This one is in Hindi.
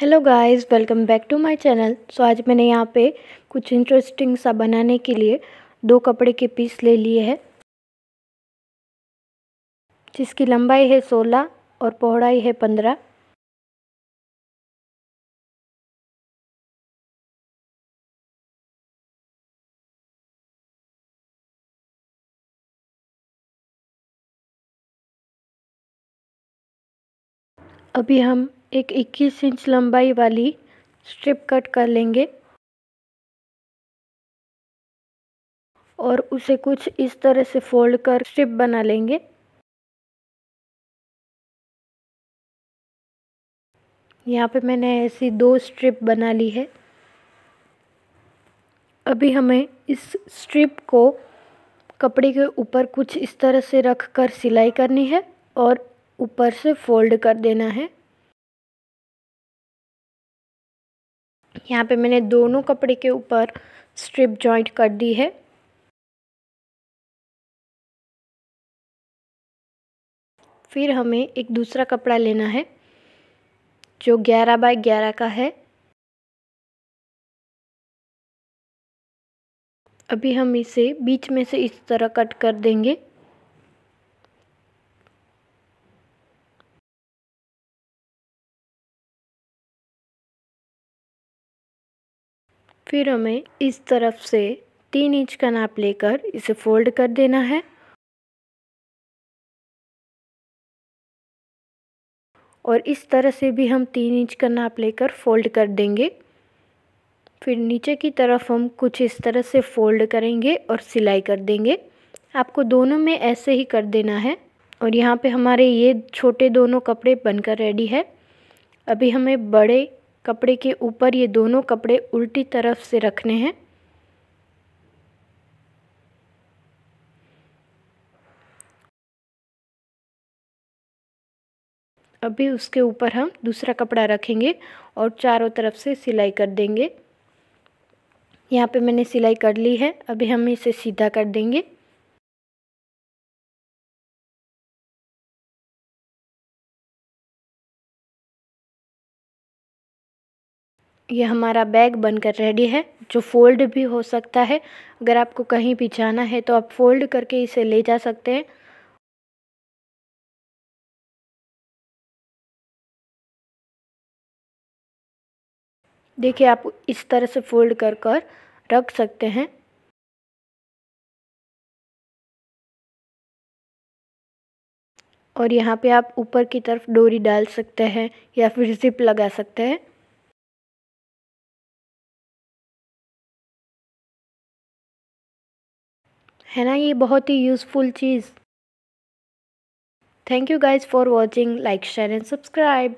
hello guys welcome back to my channel so आज मैंने यहाँ पे कुछ इंटरेस्टिंग सा बनाने के लिए दो कपड़े के पीस ले लिए हैं जिसकी लंबाई है सोलह और पौड़ाई है पंद्रह अभी हम एक 21 इंच लंबाई वाली स्ट्रिप कट कर लेंगे और उसे कुछ इस तरह से फोल्ड कर स्ट्रिप बना लेंगे यहाँ पे मैंने ऐसी दो स्ट्रिप बना ली है अभी हमें इस स्ट्रिप को कपड़े के ऊपर कुछ इस तरह से रख कर सिलाई करनी है और ऊपर से फोल्ड कर देना है यहाँ पे मैंने दोनों कपड़े के ऊपर स्ट्रिप जॉइंट कर दी है फिर हमें एक दूसरा कपड़ा लेना है जो 11 बाय 11 का है अभी हम इसे बीच में से इस तरह कट कर देंगे फिर हमें इस तरफ से तीन इंच का नाप लेकर इसे फोल्ड कर देना है और इस तरह से भी हम तीन इंच का नाप लेकर फोल्ड कर देंगे फिर नीचे की तरफ हम कुछ इस तरह से फोल्ड करेंगे और सिलाई कर देंगे आपको दोनों में ऐसे ही कर देना है और यहाँ पे हमारे ये छोटे दोनों कपड़े बनकर रेडी है अभी हमें बड़े कपड़े के ऊपर ये दोनों कपड़े उल्टी तरफ से रखने हैं अभी उसके ऊपर हम दूसरा कपड़ा रखेंगे और चारों तरफ से सिलाई कर देंगे यहाँ पे मैंने सिलाई कर ली है अभी हम इसे सीधा कर देंगे ये हमारा बैग बनकर रेडी है जो फोल्ड भी हो सकता है अगर आपको कहीं भी जाना है तो आप फोल्ड करके इसे ले जा सकते हैं देखिए आप इस तरह से फोल्ड कर कर रख सकते हैं और यहाँ पे आप ऊपर की तरफ डोरी डाल सकते हैं या फिर जिप लगा सकते हैं है ना ये बहुत ही यूज़फुल चीज़ thank you guys for watching like share and subscribe